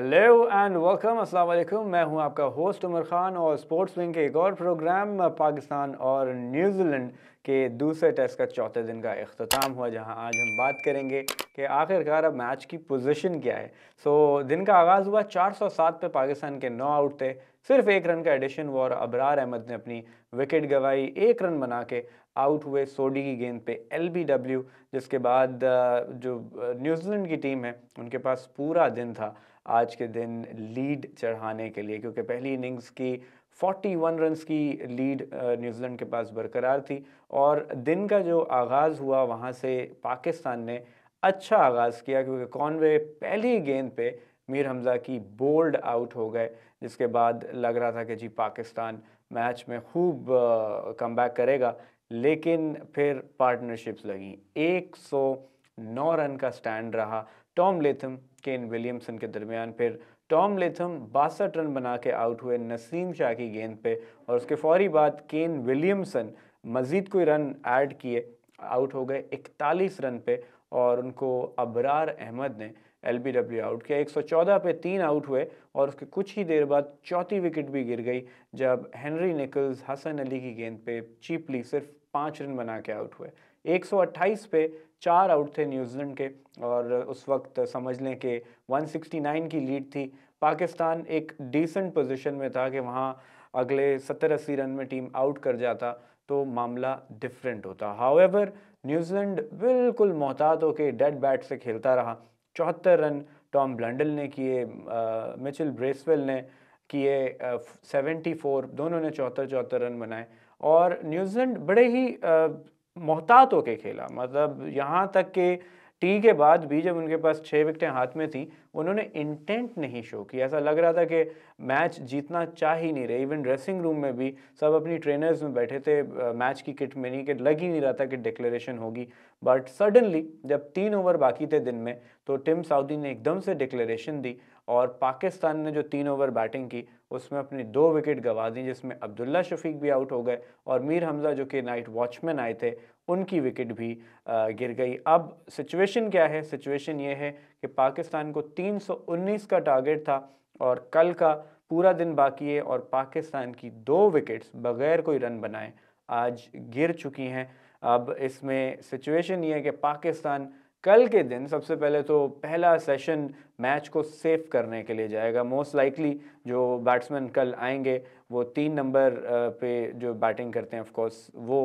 Hello and welcome अस्सलाम वालेकुम मैं हूं आपका होस्ट उमर खान और स्पोर्ट्स विंग के एक और प्रोग्राम पाकिस्तान और न्यूजीलैंड के दूसरे टेस्ट का चौथे दिन का अख्ताम हुआ जहां आज हम बात करेंगे कि आखिरकार अब मैच की पोजीशन क्या है सो so, दिन का आगाज़ हुआ 407 पे पाकिस्तान के नौ आउट थे सिर्फ एक रन का एडिशन हुआ और अबरार अहमद ने अपनी विकेट गंवाई एक रन बना के आउट हुए सोडी की गेंद पे एल जिसके बाद जो न्यूजीलैंड की टीम है उनके पास पूरा दिन था आज के दिन लीड चढ़ाने के लिए क्योंकि पहली इनिंग्स की 41 रन की लीड न्यूजीलैंड uh, के पास बरकरार थी और दिन का जो आगाज़ हुआ वहाँ से पाकिस्तान ने अच्छा आगाज़ किया क्योंकि कॉनवे पहली गेंद पे मीर हमज़ा की बोल्ड आउट हो गए जिसके बाद लग रहा था कि जी पाकिस्तान मैच में खूब कम uh, बैक करेगा लेकिन फिर पार्टनरशिप्स लगी 109 रन का स्टैंड रहा टॉम लेथम केन विलियमसन के दरमियान फिर टॉम लेथम बासठ रन बना के आउट हुए नसीम शाह की गेंद पे और उसके फौरी बाद केन विलियमसन मज़ीद कोई रन ऐड किए आउट हो गए 41 रन पे और उनको अबरार अहमद ने एल बी डब्ल्यू आउट किया 114 पे तीन आउट हुए और उसके कुछ ही देर बाद चौथी विकेट भी गिर गई जब हेनरी निकल्स हसन अली की गेंद पे चीपली सिर्फ पाँच रन बना के आउट हुए 128 पे चार आउट थे न्यूजीलैंड के और उस वक्त समझ लें कि 169 की लीड थी पाकिस्तान एक डिसेंट पोजीशन में था कि वहाँ अगले सत्तर अस्सी रन में टीम आउट कर जाता तो मामला डिफरेंट होता हाउएवर न्यूजीलैंड बिल्कुल मोहतात होकर डेड बैट से खेलता रहा चौहत्तर रन टॉम ब्लंडल ने किए मिचिल ब्रेसवेल ने किए सेवेंटी फोर दोनों ने चौहत्तर चौहत्तर रन बनाए और न्यूजीलैंड बड़े ही मोहतात होके खेला मतलब यहाँ तक के टी के बाद भी जब उनके पास छः विकटें हाथ में थी उन्होंने इंटेंट नहीं शो की ऐसा लग रहा था कि मैच जीतना चाह ही नहीं रहे इवन ड्रेसिंग रूम में भी सब अपनी ट्रेनर्स में बैठे थे मैच की किट में नहीं कि लग ही नहीं रहा था कि डिक्लेरेशन होगी बट सडनली जब तीन ओवर बाकी थे दिन में तो टिम साउदी ने एकदम से डिक्लेरेशन दी और पाकिस्तान ने जो तीन ओवर बैटिंग की उसमें अपनी दो विकेट गवा दी जिसमें अब्दुल्ला शफीक भी आउट हो गए और मीर हमज़ा जो कि नाइट वॉचमैन आए थे उनकी विकेट भी गिर गई अब सिचुएशन क्या है सिचुएशन ये है कि पाकिस्तान को 319 का टारगेट था और कल का पूरा दिन बाकी है और पाकिस्तान की दो विकेट्स बगैर कोई रन बनाए आज गिर चुकी हैं अब इसमें सिचुएशन ये है कि पाकिस्तान कल के दिन सबसे पहले तो पहला सेशन मैच को सेफ करने के लिए जाएगा मोस्ट लाइकली जो बैट्समैन कल आएंगे वो तीन नंबर पे जो बैटिंग करते हैं ऑफकोर्स वो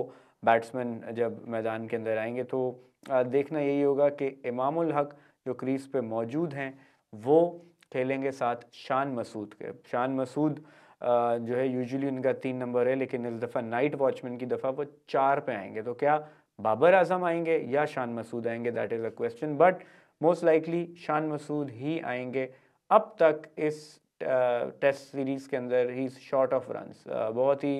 बैट्समैन जब मैदान के अंदर आएंगे तो देखना यही होगा कि इमामुल हक जो क्रीज पे मौजूद हैं वो खेलेंगे साथ शान मसूद के शान मसूद जो है यूजुअली उनका तीन नंबर है लेकिन इस दफ़ा नाइट वॉचमैन की दफ़ा वो चार पे आएंगे तो क्या बाबर आजम आएंगे या शान मसूद आएंगे that is a question but most likely Shan Masood ही आएंगे अब तक इस टेस्ट सीरीज़ के अंदर ही शॉर्ट ऑफ रन बहुत ही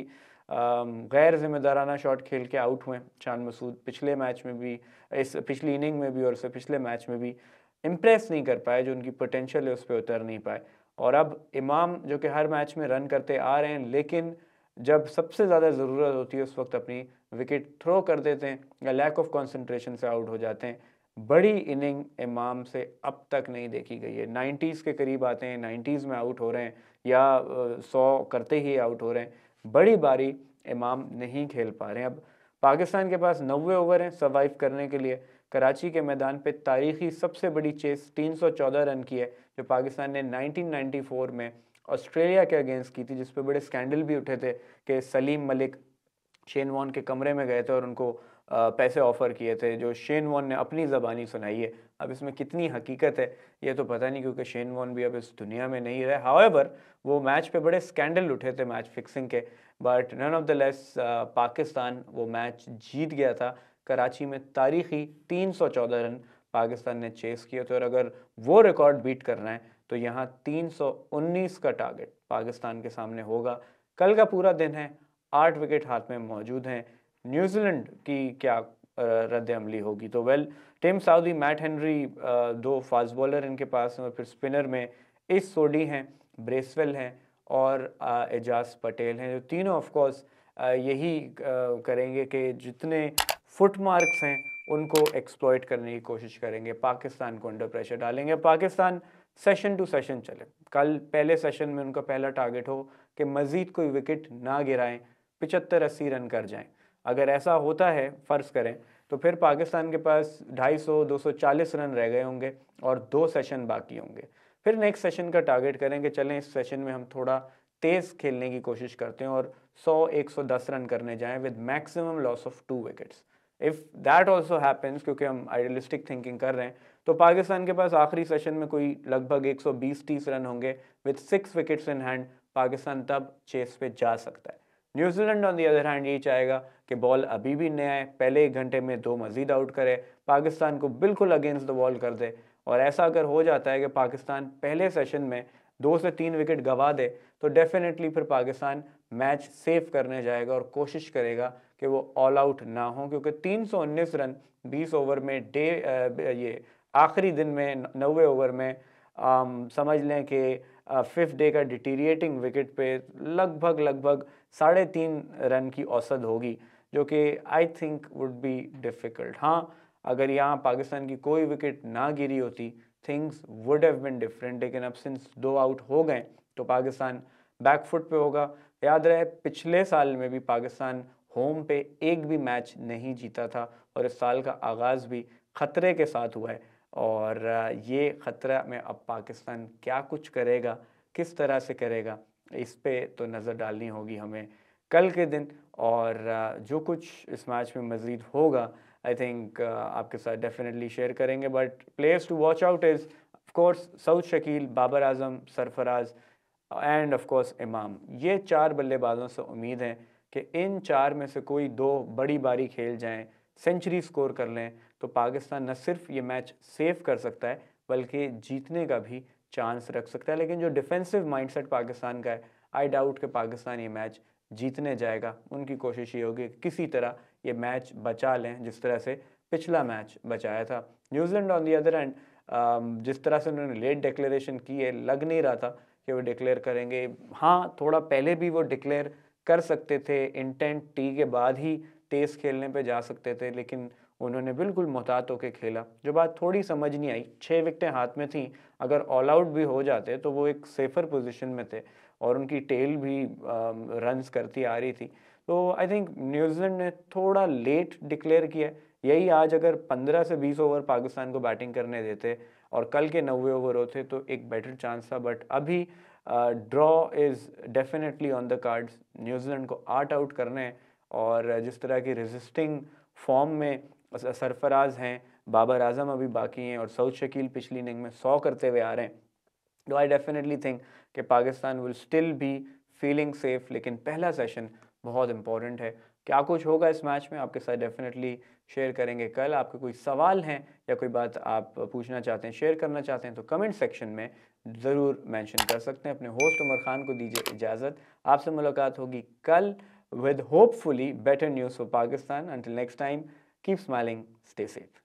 गैर जिम्मेदाराना शॉट खेल के आउट हुए शान मसूद पिछले मैच में भी इस पिछली इनिंग में भी और उससे पिछले मैच में भी इम्प्रेस नहीं कर पाए जो उनकी पोटेंशियल है उस पर उतर नहीं पाए और अब इमाम जो कि हर मैच में रन करते आ रहे हैं लेकिन जब सबसे ज़्यादा ज़रूरत होती है उस वक्त अपनी विकेट थ्रो कर देते हैं या लैक ऑफ कॉन्सेंट्रेशन से आउट हो जाते हैं बड़ी इनिंग इमाम से अब तक नहीं देखी गई है नाइन्टीज़ के करीब आते हैं नाइन्टीज़ में आउट हो रहे हैं या सौ करते ही आउट हो रहे हैं बड़ी बारी इमाम नहीं खेल पा रहे हैं अब पाकिस्तान के पास नब्बे ओवर हैं सर्वाइव करने के लिए कराची के मैदान पे तारीखी सबसे बड़ी चेस 314 रन की है जो पाकिस्तान ने 1994 में ऑस्ट्रेलिया के अगेंस्ट की थी जिस पर बड़े स्कैंडल भी उठे थे कि सलीम मलिक शेन वॉन के कमरे में गए थे और उनको पैसे ऑफ़र किए थे जो शेन वॉन ने अपनी ज़बानी सुनाई है अब इसमें कितनी हकीकत है ये तो पता नहीं क्योंकि शेन वॉन भी अब इस दुनिया में नहीं रहे हावेवर वो मैच पे बड़े स्कैंडल उठे थे मैच फिक्सिंग के but none of the less Pakistan वो मैच जीत गया था कराची में तारीखी 314 रन पाकिस्तान ने चेस किए थे और अगर वो रिकॉर्ड बीट करना है तो यहाँ तीन का टारगेट पाकिस्तान के सामने होगा कल का पूरा दिन है आठ विकेट हाथ में मौजूद हैं न्यूजीलैंड की क्या रद्द अमली होगी तो well Tim Southee Matt Henry दो फास्ट बॉलर इनके पास हैं और फिर स्पिनर में इस सोडी हैं ब्रेसवेल हैं और एजाज पटेल हैं जो तीनों ऑफकोर्स यही करेंगे कि जितने फुट मार्क्स हैं उनको एक्सप्लॉयट करने की कोशिश करेंगे पाकिस्तान को अंडर प्रेशर डालेंगे पाकिस्तान सेशन टू सेशन चले कल पहले सेशन में उनका पहला टारगेट हो कि मज़ीद कोई विकेट ना गिराएं पिचहत्तर अस्सी रन कर जाएं अगर ऐसा होता है फ़र्ज़ करें तो फिर पाकिस्तान के पास 250 240 रन रह गए होंगे और दो सेशन बाकी होंगे फिर नेक्स्ट सेशन का टारगेट करें कि चलें इस सेशन में हम थोड़ा तेज़ खेलने की कोशिश करते हैं और 100 110 रन करने जाएं with maximum loss of two wickets if that also happens क्योंकि हम आइडियलिस्टिक थिंकिंग कर रहे हैं तो पाकिस्तान के पास आखिरी सेशन में कोई लगभग 120 तीस रन होंगे with six wickets in hand Pakistan तब चेस पे जा सकता है New Zealand on the other hand ये चाहेगा कि बॉल अभी भी नया है पहले एक घंटे में दो मजीद आउट करे पाकिस्तान को बिल्कुल अगेंस्ट द बॉल कर दे और ऐसा अगर हो जाता है कि पाकिस्तान पहले सेशन में दो से तीन विकेट गवा दे तो डेफिनेटली फिर पाकिस्तान मैच सेफ करने जाएगा और कोशिश करेगा कि वो ऑल आउट ना हो क्योंकि उन्नीस रन 20 ओवर में डे ये आखिरी दिन में नवे ओवर में आम, समझ लें कि फिफ्थ डे का डिटीरिएटिंग विकेट पे लगभग लगभग साढ़े तीन रन की औसत होगी जो कि I think would be difficult हाँ अगर यहाँ पाकिस्तान की कोई विकेट ना गिरी होती things would have been different लेकिन अब सिंस दो आउट हो गए तो पाकिस्तान बैकफुट पे होगा याद रहे पिछले साल में भी पाकिस्तान होम पे एक भी मैच नहीं जीता था और इस साल का आगाज़ भी ख़तरे के साथ हुआ है और ये ख़तरा में अब पाकिस्तान क्या कुछ करेगा किस तरह से करेगा इस पर तो नज़र डालनी होगी हमें कल के दिन और जो कुछ इस मैच में मज़ीद होगा आई थिंक आपके साथ डेफिनेटली शेयर करेंगे but players to watch out is of course Saud Shakeel Babar Azam Sarfaraz and of course Imam ये चार बल्लेबाजों से उम्मीद है कि इन चार में से कोई दो बड़ी बारी खेल जाएँ सेंचुरी स्कोर कर लें तो पाकिस्तान न सिर्फ ये मैच सेव कर सकता है बल्कि जीतने का भी चांस रख सकता है लेकिन जो डिफेंसिव माइंडसेट पाकिस्तान का है आई डाउट कि पाकिस्तान ये मैच जीतने जाएगा उनकी कोशिश ये होगी कि किसी तरह ये मैच बचा लें जिस तरह से पिछला मैच बचाया था New Zealand on the other end जिस तरह से उन्होंने लेट डिक्लेरेशन की है लग नहीं रहा था कि वो डिक्लेयर करेंगे हाँ थोड़ा पहले भी वो डिक्लेयर कर सकते थे इंटेंट टी के बाद ही टेस्ट खेलने पर जा सकते थे लेकिन उन्होंने बिल्कुल मोहतात होकर खेला जो बात थोड़ी समझ नहीं आई छः विकटें हाथ में थी अगर ऑल आउट भी हो जाते तो वो एक सेफ़र पोजिशन में थे और उनकी टेल भी रन करती आ रही थी तो आई थिंक न्यूजीलैंड ने थोड़ा लेट डिक्लेयर किया यही आज अगर 15 से 20 ओवर पाकिस्तान को बैटिंग करने देते और कल के नब्बे ओवर होते तो एक बेटर चांस था बट अभी draw is definitely on the cards New Zealand को आर्ट आउट करने और जिस तरह की रेजिस्टिंग फॉर्म में बस सरफराज हैं बाबर आजम अभी बाकी हैं और सऊद शकील पिछली इनिंग में सौ करते हुए आ रहे हैं तो आई डेफिनेटली थिंक कि पाकिस्तान विल स्टिल भी फीलिंग सेफ लेकिन पहला सेशन बहुत इंपॉर्टेंट है क्या कुछ होगा इस मैच में आपके साथ डेफिनेटली शेयर करेंगे कल आपके कोई सवाल हैं या कोई बात आप पूछना चाहते हैं शेयर करना चाहते हैं तो कमेंट सेक्शन में ज़रूर मेंशन कर सकते हैं अपने होस्ट उमर खान को दीजिए इजाज़त आपसे मुलाकात होगी कल with hopefully better news for Pakistan until next time Keep smiling, stay safe.